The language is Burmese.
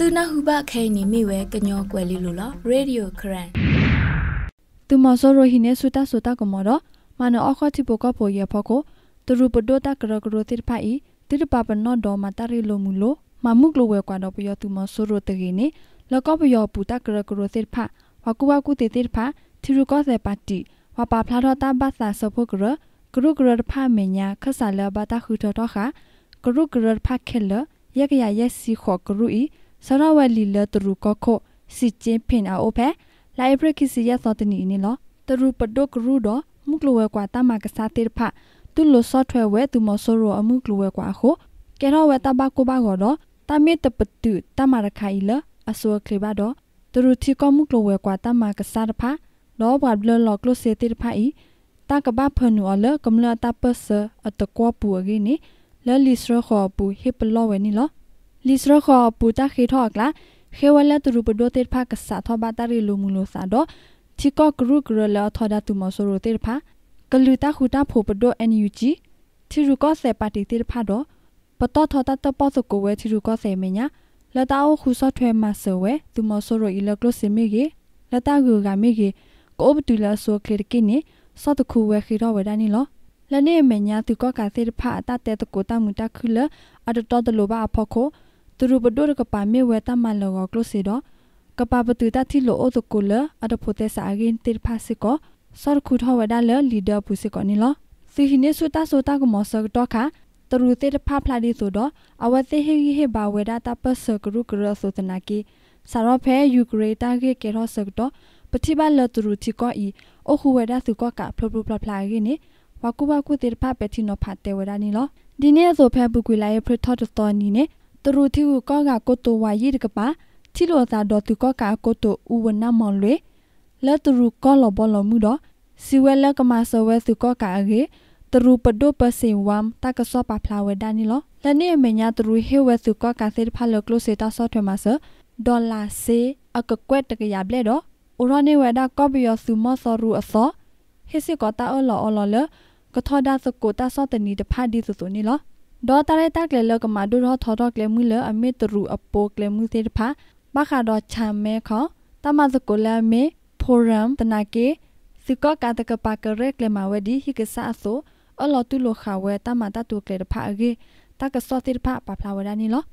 သူနဟုဘခဲနီမိဝဲကညောကွယ်လီလိုလားရေဒီယိုခရန်သူမစောရဟိနေဆူတာဆူတာကမောတော့မနအခတိပကပိုရဖကိုသူရူပဒိုတာကရကရတိဖာဤတိရပပနောဒေါ်မတရီလိုမူလိုမမှုကလိုဝဲကွာတော့ပယောသူမစောရတကိနေလကပယောပူတာကရကရတိဖာဝကူဝကူတိတိဖာသီရကောစေပါတီဝပါဖလာတော့တာဘာသာဆဖုကရကရုကရဖာမညာခဆာလဘတာခူတော်တော့ခါကရုကရဖာခဲလယကရယစီခောကရူဤစရဝလီလတရူကခုစစ်ချင်းဖင်အအိုဖဲလိုက်ဘရခိစီရသောတနီနီလောတရူပဒုကရူဒမုကလဝဲကွာတမကစားတေဖသူလဆော့ထွဲဝဲသူမဆောရောအမှုကလဝဲကွာခုကဲရောဝဲတဘကိုဘကောတော့တမေတပတုတမရခိုင်လအစောကလေဘတော့တရူတီကမုကလဝဲကွာတမကစားတဖလောဘဘလလောကလစေတေဖအီတကဘဖနူအလကမလတာပစအတကောပူရီနီလလီစရခောပူဟေပလောဝဲနီလောလီစရခပူတာခေထောက်လာခေဝလတရူပဒိုတေဖာကဆာသောဘာတာရီလူမူလိုစာတော့တီကောဂရုဂရလောထောဒတူမဆိုရိုတေဖာကလူတာခူတာဖိုပဒိုအန်ယူဂျီတီရူကောဆေပါတီတေဖာတော့ပတောထောတတပောစကိုဝဲတီရူကောဆေမညာလတာအိုခူဆော့ထွဲမဆိုဝဲတူမဆိုရိုအီလကလစီမီကြီးလတာဂူဂါမီကြီးကိုဘတူလာဆိုကလစ်ကိနေစော့တခုဝဲခီတော့ဝဲဒနီလောလနေမညာသူကောကာသေးတဖအတတဲတကိုတမူတခုလအတတော်တလိုပါအဖို့ခိုသူရူပဒိုရကပါမေဝဲတာမလောကကလို့စီတော့ကပါပတူတာတိလိုအိုတကူလအတဖိုတဲစာအရင်တေဖာစီကောစောခုထဝဒါလလီဒါပူစီကောနီလောစီဟိနေဆူတာဆိုတာကမောဆကတော့ခါတရူတေတဖဖလာဒီဆိုတော့အဝသိဟိဟေဘာဝေဒတာပစကရုကရဆိုတနာကီစာရဖဲယူကရိတာကေကေရောဆကတော့ပတိပါလတရူတီကောဤအခုဝေဒသူကောကဖလဖလဖလာရင်းနေဝကူဝကူတေတဖပတိနောဖတ်တေဝဒနီလောဒီနေ့ဆိုဖဲပုကွေလာရဲ့ပရထော့တော်နီနဲ့တရူသီဝကောကကိုတိုဝါရီကပါတီလိုသာဒေါ်သူကောကာကိုတိုဥဝနမော်လွေလတ်တရူကောလဘလမှုတော့စီဝဲလကမဆဝဲသူကောကာရေတရူပဒုပစင်ဝမ်တကဆောပါဖလာဝဲဒနီလောလနေ့မညာတရူဟေဝဲသူကောကာစေဖာလကလိုစေတာဆောထွေမဆဒေါ်လာစေအကကွက်တကရပြဲတော့ဥရနေဝဲဒါကောပီယောစုမဆောရူအစောဟိစစ်ကောတာအော်လော်အော်လော်လကထောဒါစကိုတာဆောတနီတဖာဒီစုစုနီလောဒေါ်တရဲတက်လေလကမဒူရထောတော့ကလေမူလအမေတရူအပိုကလေမူသေးတဖာဘခါတော့ချမ်းမဲခေါတမစကိုလာမေဖိုရမ်တနာကေစကကတကပါကရက်ကလေမဝဒီဟိကဆာဆိုအလောတူလခဝဲတမတတူကလေတဖာအဂေတကစောတိတဖာပပလာဝဒနီလော